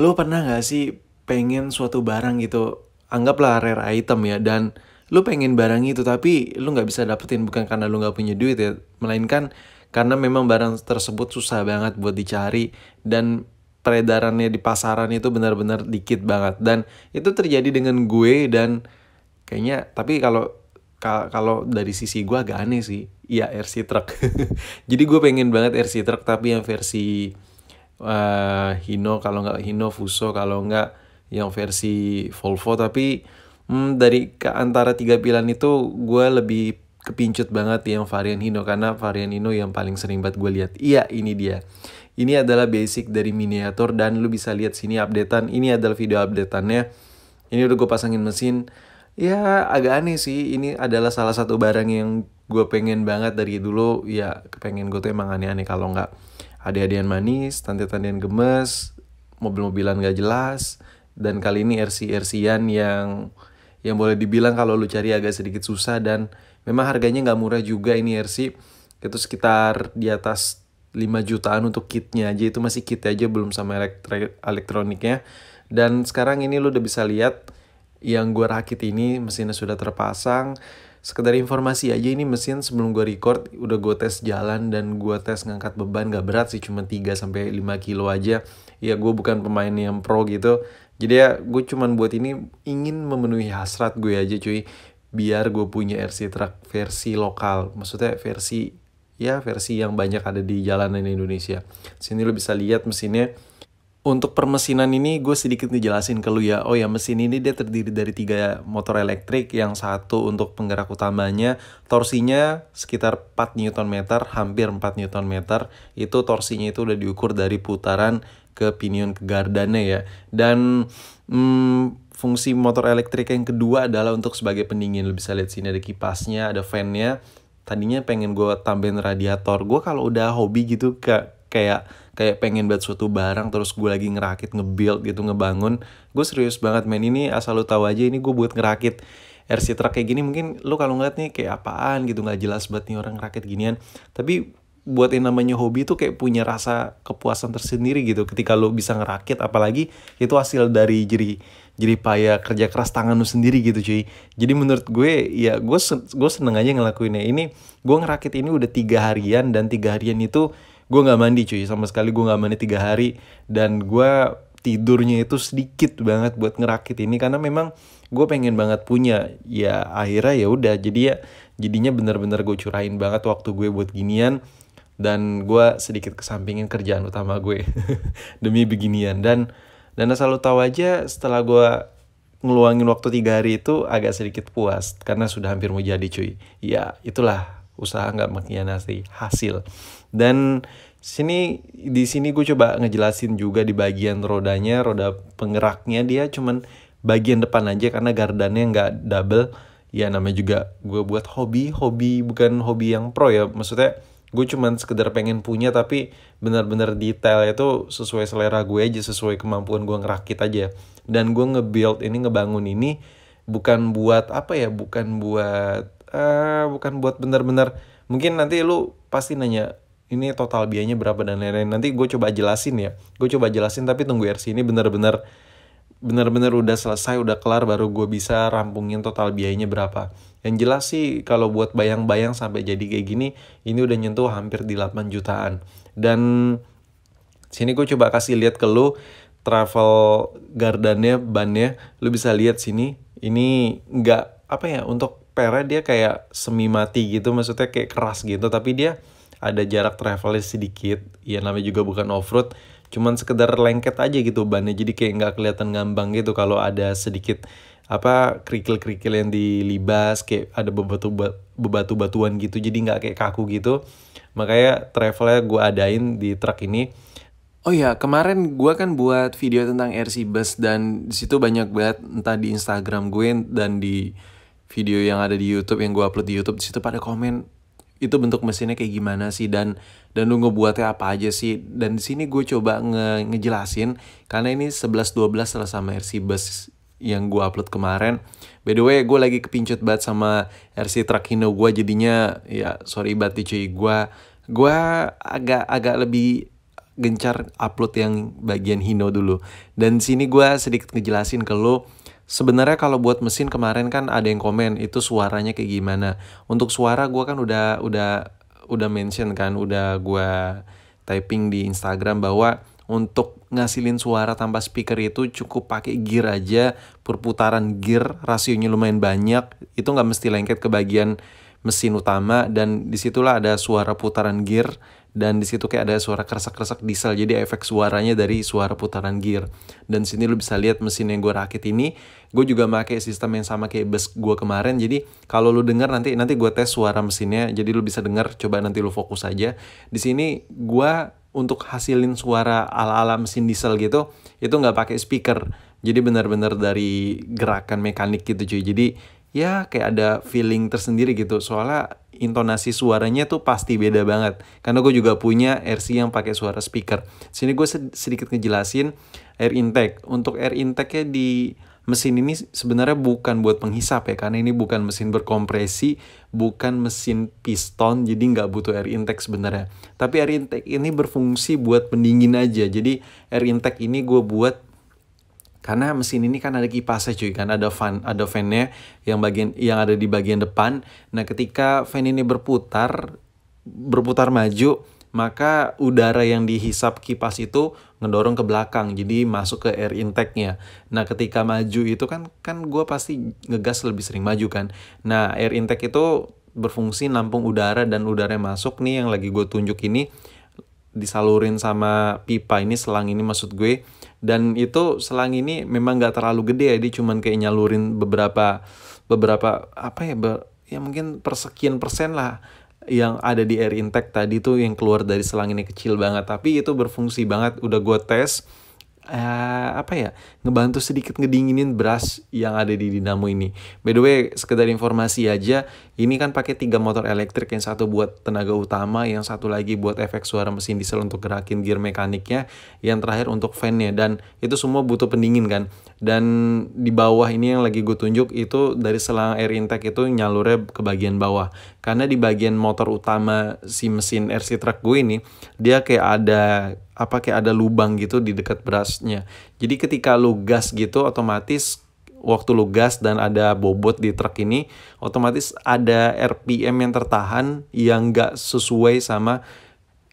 lu pernah gak sih pengen suatu barang gitu, anggaplah rare item ya, dan lu pengen barang itu tapi lu nggak bisa dapetin bukan karena lu nggak punya duit ya, melainkan karena memang barang tersebut susah banget buat dicari dan peredarannya di pasaran itu benar-benar dikit banget dan itu terjadi dengan gue dan kayaknya tapi kalau kalau dari sisi gue agak aneh sih ya RC truck jadi gue pengen banget RC truck tapi yang versi uh, Hino kalau nggak Hino Fuso kalau nggak yang versi Volvo tapi hmm, dari ke antara tiga pilihan itu gue lebih kepincut banget yang varian Hino karena varian Hino yang paling sering banget gue lihat iya ini dia ini adalah basic dari miniatur dan lu bisa lihat sini updatean ini adalah video updateannya ini udah gue pasangin mesin ya agak aneh sih ini adalah salah satu barang yang gue pengen banget dari dulu ya pengen gue tuh emang aneh-aneh kalau nggak hadiah yang manis, tante yang gemes, mobil-mobilan gak jelas, dan kali ini rc rc yang yang boleh dibilang kalau lu cari agak sedikit susah dan memang harganya nggak murah juga ini RC itu sekitar di atas 5 jutaan untuk kitnya aja itu masih kit aja belum sama elektroniknya dan sekarang ini lu udah bisa lihat yang gua rakit ini mesinnya sudah terpasang sekedar informasi aja ini mesin sebelum gue record udah gue tes jalan dan gue tes ngangkat beban gak berat sih cuma 3 sampai 5 kilo aja. Ya gue bukan pemain yang pro gitu. Jadi ya gue cuman buat ini ingin memenuhi hasrat gue aja cuy. Biar gue punya RC truck versi lokal. Maksudnya versi ya versi yang banyak ada di jalanan Indonesia. Sini lo bisa lihat mesinnya untuk permesinan ini gue sedikit ngejelasin ke lu ya. Oh ya mesin ini dia terdiri dari tiga motor elektrik. Yang satu untuk penggerak utamanya. Torsinya sekitar 4 meter hampir 4 meter. Itu torsinya itu udah diukur dari putaran ke pinion ke gardannya ya. Dan hmm, fungsi motor elektrik yang kedua adalah untuk sebagai pendingin. Lu bisa lihat sini ada kipasnya, ada fannya. Tadinya pengen gue tambahin radiator. Gue kalau udah hobi gitu kayak kayak kayak pengen buat suatu barang terus gue lagi ngerakit ngebuild gitu ngebangun gue serius banget main ini asal lu tahu aja ini gue buat ngerakit RC truck kayak gini mungkin lu kalau ngeliat nih kayak apaan gitu nggak jelas banget nih orang ngerakit ginian tapi buat yang namanya hobi tuh kayak punya rasa kepuasan tersendiri gitu ketika lu bisa ngerakit apalagi itu hasil dari jadi jadi payah kerja keras tangan lu sendiri gitu cuy jadi menurut gue ya gue sen gue seneng aja ngelakuinnya ini gue ngerakit ini udah tiga harian dan tiga harian itu gue nggak mandi cuy sama sekali gue nggak mandi tiga hari dan gue tidurnya itu sedikit banget buat ngerakit ini karena memang gue pengen banget punya ya akhirnya ya udah jadi ya jadinya bener-bener gue curahin banget waktu gue buat ginian dan gue sedikit kesampingin kerjaan utama gue demi beginian dan dan asal lo tahu aja setelah gue ngeluangin waktu tiga hari itu agak sedikit puas karena sudah hampir mau jadi cuy ya itulah usaha nggak mengkhianati hasil dan sini di sini gue coba ngejelasin juga di bagian rodanya roda penggeraknya dia cuman bagian depan aja karena gardannya nggak double ya namanya juga gue buat hobi hobi bukan hobi yang pro ya maksudnya gue cuman sekedar pengen punya tapi benar-benar detail itu sesuai selera gue aja sesuai kemampuan gue ngerakit aja dan gue ngebuild ini ngebangun ini bukan buat apa ya bukan buat uh, bukan buat bener-bener mungkin nanti lu pasti nanya ini total biayanya berapa dan lain-lain nanti gue coba jelasin ya gue coba jelasin tapi tunggu RC ini bener-bener bener-bener udah selesai udah kelar baru gue bisa rampungin total biayanya berapa yang jelas sih kalau buat bayang-bayang sampai jadi kayak gini ini udah nyentuh hampir di 8 jutaan dan sini gue coba kasih lihat ke lu travel gardannya bannya lu bisa lihat sini ini nggak apa ya untuk pernya dia kayak semi mati gitu maksudnya kayak keras gitu tapi dia ada jarak travelnya sedikit ya namanya juga bukan off road cuman sekedar lengket aja gitu bannya jadi kayak nggak kelihatan ngambang gitu kalau ada sedikit apa kerikil-kerikil yang dilibas kayak ada bebatu bebatu batuan gitu jadi nggak kayak kaku gitu makanya travelnya gue adain di truk ini Oh ya, kemarin gue kan buat video tentang RC Bus dan disitu banyak banget entah di Instagram gue dan di video yang ada di YouTube yang gue upload di YouTube di situ pada komen itu bentuk mesinnya kayak gimana sih dan dan lu ngebuatnya apa aja sih dan di sini gue coba nge ngejelasin karena ini 11 12 setelah sama RC bus yang gue upload kemarin by the way gue lagi kepincut banget sama RC truck Hino gue jadinya ya sorry banget di cuy gue gue agak agak lebih gencar upload yang bagian Hino dulu dan sini gue sedikit ngejelasin ke lo Sebenarnya kalau buat mesin kemarin kan ada yang komen itu suaranya kayak gimana. Untuk suara gue kan udah udah udah mention kan, udah gue typing di Instagram bahwa untuk ngasilin suara tanpa speaker itu cukup pakai gear aja, perputaran gear rasionya lumayan banyak, itu nggak mesti lengket ke bagian mesin utama dan disitulah ada suara putaran gear dan di situ kayak ada suara kresek-kresek diesel jadi efek suaranya dari suara putaran gear dan sini lu bisa lihat mesin yang gue rakit ini gue juga pakai sistem yang sama kayak bus gue kemarin jadi kalau lu dengar nanti nanti gue tes suara mesinnya jadi lu bisa dengar coba nanti lu fokus aja di sini gue untuk hasilin suara ala-ala mesin diesel gitu itu nggak pakai speaker jadi benar-benar dari gerakan mekanik gitu cuy jadi ya kayak ada feeling tersendiri gitu soalnya intonasi suaranya tuh pasti beda banget. Karena gue juga punya RC yang pakai suara speaker. Sini gue sedikit ngejelasin air intake. Untuk air intake-nya di mesin ini sebenarnya bukan buat penghisap ya karena ini bukan mesin berkompresi bukan mesin piston jadi nggak butuh air intake sebenarnya tapi air intake ini berfungsi buat pendingin aja jadi air intake ini gue buat karena mesin ini kan ada kipasnya cuy, kan ada fan ada fannya yang bagian yang ada di bagian depan. Nah, ketika fan ini berputar berputar maju, maka udara yang dihisap kipas itu ngedorong ke belakang jadi masuk ke air intake-nya. Nah, ketika maju itu kan kan gue pasti ngegas lebih sering maju kan. Nah, air intake itu berfungsi nampung udara dan udara yang masuk nih yang lagi gue tunjuk ini disalurin sama pipa ini selang ini maksud gue dan itu selang ini memang gak terlalu gede ya dia cuman kayak nyalurin beberapa beberapa apa ya ber, ya mungkin persekian persen lah yang ada di air intake tadi tuh yang keluar dari selang ini kecil banget tapi itu berfungsi banget udah gue tes uh, apa ya ngebantu sedikit ngedinginin beras yang ada di dinamo ini. By the way, sekedar informasi aja, ini kan pakai tiga motor elektrik yang satu buat tenaga utama, yang satu lagi buat efek suara mesin diesel untuk gerakin gear mekaniknya, yang terakhir untuk fan-nya dan itu semua butuh pendingin kan. Dan di bawah ini yang lagi gue tunjuk itu dari selang air intake itu nyalurnya ke bagian bawah. Karena di bagian motor utama si mesin RC truck gue ini, dia kayak ada apa kayak ada lubang gitu di dekat berasnya. Jadi ketika lu gas gitu otomatis waktu lu gas dan ada bobot di truk ini otomatis ada RPM yang tertahan yang nggak sesuai sama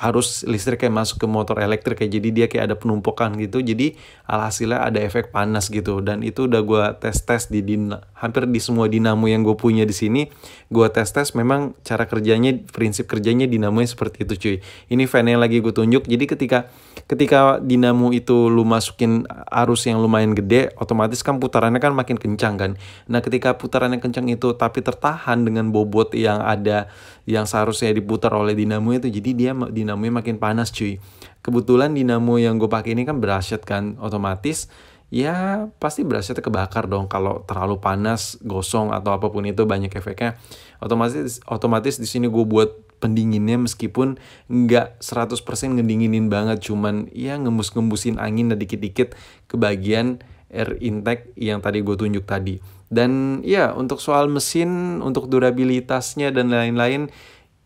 harus listrik kayak masuk ke motor elektrik ya jadi dia kayak ada penumpukan gitu jadi alhasilnya ada efek panas gitu dan itu udah gue tes tes di din hampir di semua dinamo yang gue punya di sini gue tes tes memang cara kerjanya prinsip kerjanya dinamonya seperti itu cuy ini fan yang lagi gue tunjuk jadi ketika ketika dinamo itu lu masukin arus yang lumayan gede otomatis kan putarannya kan makin kencang kan nah ketika putarannya kencang itu tapi tertahan dengan bobot yang ada yang seharusnya diputar oleh dinamo itu jadi dia dinamo dinamonya makin panas cuy. Kebetulan dinamo yang gue pakai ini kan berasset kan otomatis ya pasti berasnya kebakar dong kalau terlalu panas gosong atau apapun itu banyak efeknya otomatis otomatis di sini gue buat pendinginnya meskipun nggak 100% ngedinginin banget cuman ya ngembus-ngembusin angin dan dikit-dikit ke bagian air intake yang tadi gue tunjuk tadi dan ya untuk soal mesin untuk durabilitasnya dan lain-lain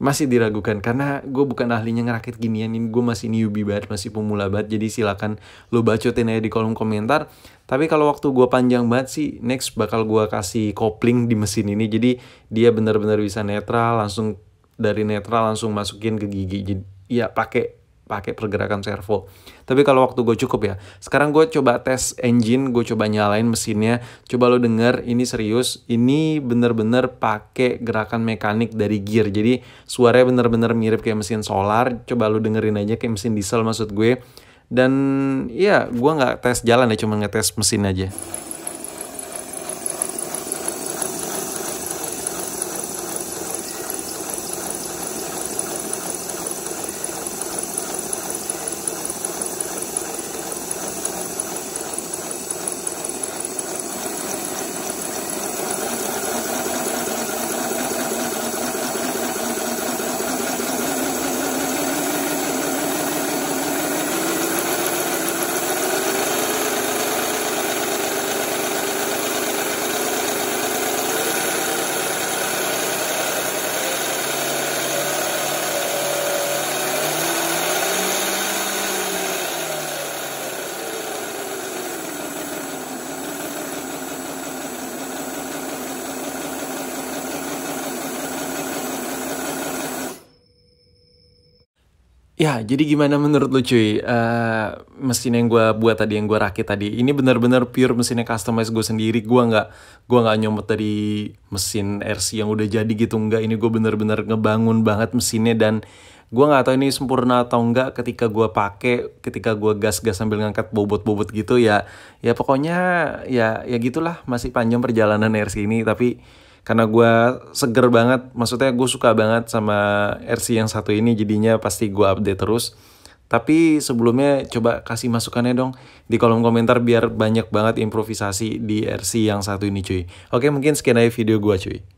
masih diragukan karena gue bukan ahlinya ngerakit ginian ini gue masih newbie banget masih pemula banget jadi silakan lo bacotin aja di kolom komentar tapi kalau waktu gue panjang banget sih next bakal gue kasih kopling di mesin ini jadi dia benar-benar bisa netral langsung dari netral langsung masukin ke gigi jadi ya pakai pakai pergerakan servo. Tapi kalau waktu gue cukup ya. Sekarang gue coba tes engine, gue coba nyalain mesinnya. Coba lo denger, ini serius. Ini bener-bener pakai gerakan mekanik dari gear. Jadi suaranya bener-bener mirip kayak mesin solar. Coba lo dengerin aja kayak mesin diesel maksud gue. Dan ya, gue gak tes jalan ya, cuma ngetes mesin aja. Ya, jadi gimana menurut lu cuy? Uh, mesin yang gue buat tadi, yang gue rakit tadi, ini benar-benar pure mesinnya customize gue sendiri. Gue nggak, gua nggak nyomot dari mesin RC yang udah jadi gitu enggak. Ini gue benar-benar ngebangun banget mesinnya dan gue nggak tahu ini sempurna atau enggak ketika gue pakai, ketika gue gas-gas sambil ngangkat bobot-bobot gitu ya. Ya pokoknya ya ya gitulah masih panjang perjalanan RC ini tapi karena gue seger banget maksudnya gue suka banget sama RC yang satu ini jadinya pasti gue update terus tapi sebelumnya coba kasih masukannya dong di kolom komentar biar banyak banget improvisasi di RC yang satu ini cuy oke mungkin sekian aja video gue cuy